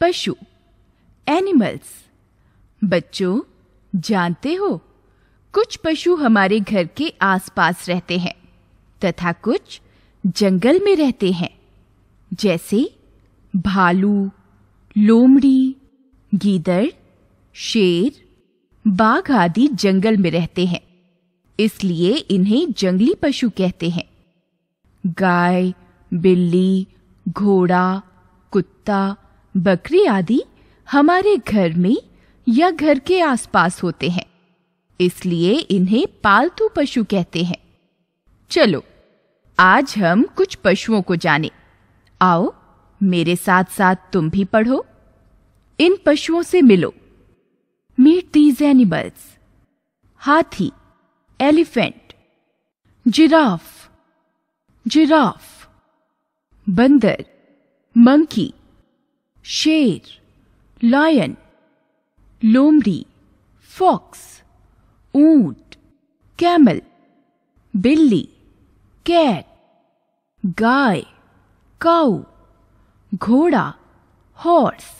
पशु एनिमल्स बच्चों जानते हो कुछ पशु हमारे घर के आसपास रहते हैं तथा कुछ जंगल में रहते हैं जैसे भालू लोमड़ी गीदड़ शेर बाघ आदि जंगल में रहते हैं इसलिए इन्हें जंगली पशु कहते हैं गाय बिल्ली घोड़ा कुत्ता बकरी आदि हमारे घर में या घर के आसपास होते हैं इसलिए इन्हें पालतू पशु कहते हैं चलो आज हम कुछ पशुओं को जाने आओ मेरे साथ साथ तुम भी पढ़ो इन पशुओं से मिलो मीट दीज एनिमल्स हाथी एलिफेंट जिराफ जिराफ बंदर मंकी शेर लायन लोमड़ी फॉक्स ऊंट कैमल बिल्ली कैट गाय काऊ घोड़ा हॉर्स